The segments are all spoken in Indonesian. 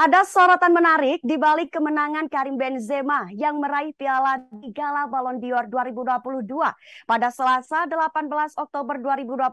Ada sorotan menarik di balik kemenangan Karim Benzema yang meraih piala Gala Ballon d'Or 2022 pada Selasa 18 Oktober 2022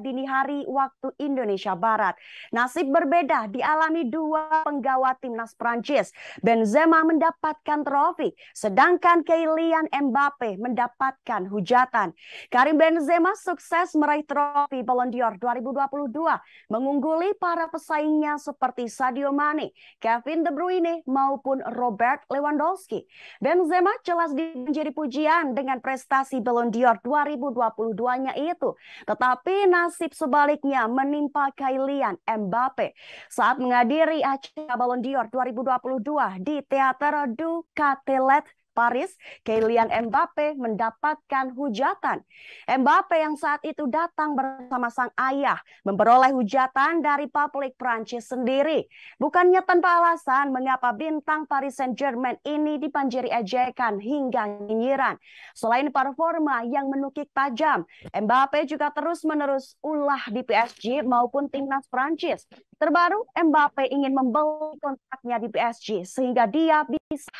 dini hari waktu Indonesia Barat. Nasib berbeda dialami dua penggawa timnas Prancis. Benzema mendapatkan trofi, sedangkan Kylian Mbappe mendapatkan hujatan. Karim Benzema sukses meraih trofi Ballon d'Or 2022, mengungguli para pesaingnya seperti Sadio Mane, Kevin De Bruyne maupun Robert Lewandowski. Benzema jelas menjadi pujian dengan prestasi Ballon d'Or 2022-nya itu. Tetapi nasib sebaliknya menimpa Kylian Mbappe saat menghadiri acara Ballon d'Or 2022 di Teater du Catelet Paris, Kylian Mbappe mendapatkan hujatan. Mbappe yang saat itu datang bersama sang ayah memperoleh hujatan dari publik Prancis sendiri. Bukannya tanpa alasan mengapa bintang Paris Saint-Germain ini dipanjiri ejekan hingga nyinyiran. Selain performa yang menukik tajam, Mbappe juga terus-menerus ulah di PSG maupun timnas Prancis. Terbaru, Mbappe ingin membeli kontraknya di PSG sehingga dia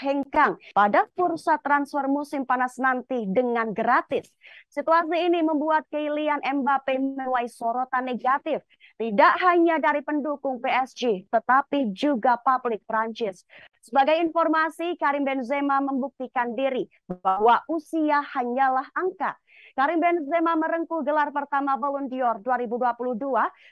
hengkang pada bursa transfer musim panas nanti dengan gratis. Situasi ini membuat Kylian Mbappe menuai sorotan negatif tidak hanya dari pendukung PSG tetapi juga publik Prancis. Sebagai informasi, Karim Benzema membuktikan diri bahwa usia hanyalah angka Karim Benzema merengkuh gelar pertama Ballon d'Or 2022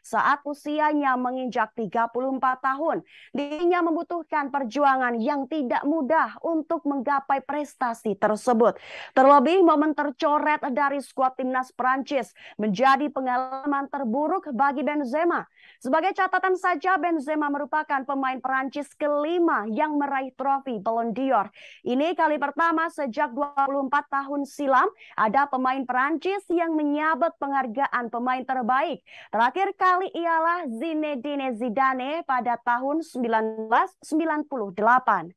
saat usianya menginjak 34 tahun. Dirinya membutuhkan perjuangan yang tidak mudah untuk menggapai prestasi tersebut. Terlebih momen tercoret dari skuad timnas Prancis menjadi pengalaman terburuk bagi Benzema. Sebagai catatan saja Benzema merupakan pemain Prancis kelima yang meraih trofi Ballon d'Or. Ini kali pertama sejak 24 tahun silam ada pemain pemain Perancis yang menyabet penghargaan pemain terbaik. Terakhir kali ialah Zinedine Zidane pada tahun 1998.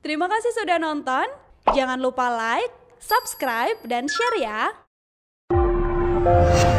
Terima kasih sudah nonton. Jangan lupa like, subscribe, dan share ya.